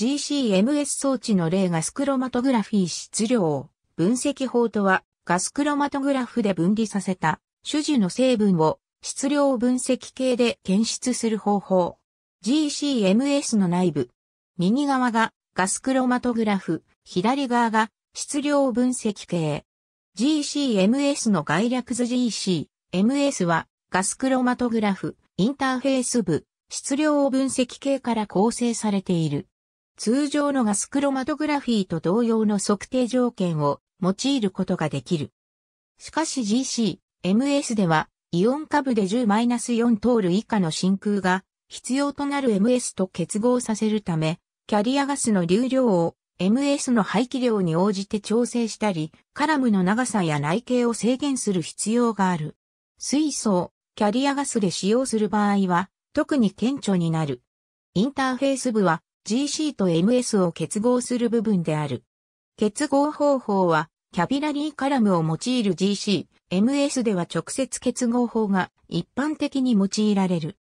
GCMS 装置の例がスクロマトグラフィー質量分析法とはガスクロマトグラフで分離させた種子の成分を質量分析系で検出する方法。GCMS の内部。右側がガスクロマトグラフ、左側が質量分析系。GCMS の概略図 GCMS はガスクロマトグラフ、インターフェース部、質量分析系から構成されている。通常のガスクロマトグラフィーと同様の測定条件を用いることができる。しかし GC、MS では、イオン株で10-4通る以下の真空が必要となる MS と結合させるため、キャリアガスの流量を MS の排気量に応じて調整したり、カラムの長さや内径を制限する必要がある。水素をキャリアガスで使用する場合は、特に顕著になる。インターフェース部は GC と MS を結合する部分である。結合方法は、キャピラリーカラムを用いる GC、MS では直接結合法が一般的に用いられる。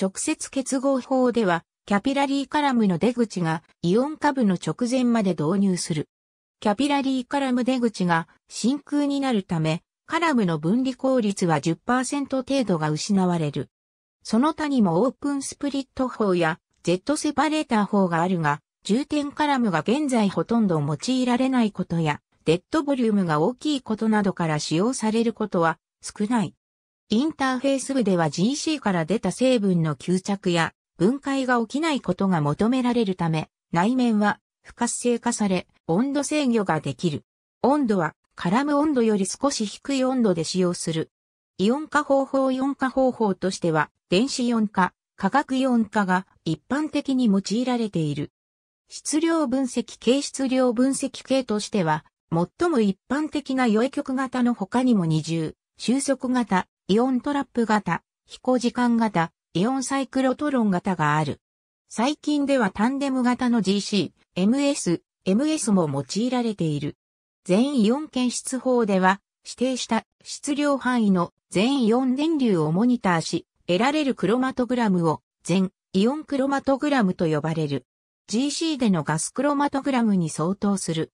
直接結合法では、キャピラリーカラムの出口がイオン下部の直前まで導入する。キャピラリーカラム出口が真空になるため、カラムの分離効率は10%程度が失われる。その他にもオープンスプリット法や Z セパレーター法があるが、重点カラムが現在ほとんど用いられないことや、デッドボリュームが大きいことなどから使用されることは少ない。インターフェース部では GC から出た成分の吸着や分解が起きないことが求められるため、内面は不活性化され、温度制御ができる。温度はカラム温度より少し低い温度で使用する。イオン化方法イオン化方法としては、電子イオン化、化学イオン化が一般的に用いられている。質量分析系質量分析系としては、最も一般的な与影極型の他にも二重、収束型、イオントラップ型、飛行時間型、イオンサイクロトロン型がある。最近ではタンデム型の GC、MS、MS も用いられている。全イオン検出法では、指定した質量範囲の全イオン電流をモニターし、得られるクロマトグラムを全イオンクロマトグラムと呼ばれる。GC でのガスクロマトグラムに相当する。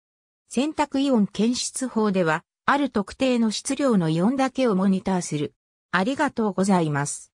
選択イオン検出法では、ある特定の質量のイオンだけをモニターする。ありがとうございます。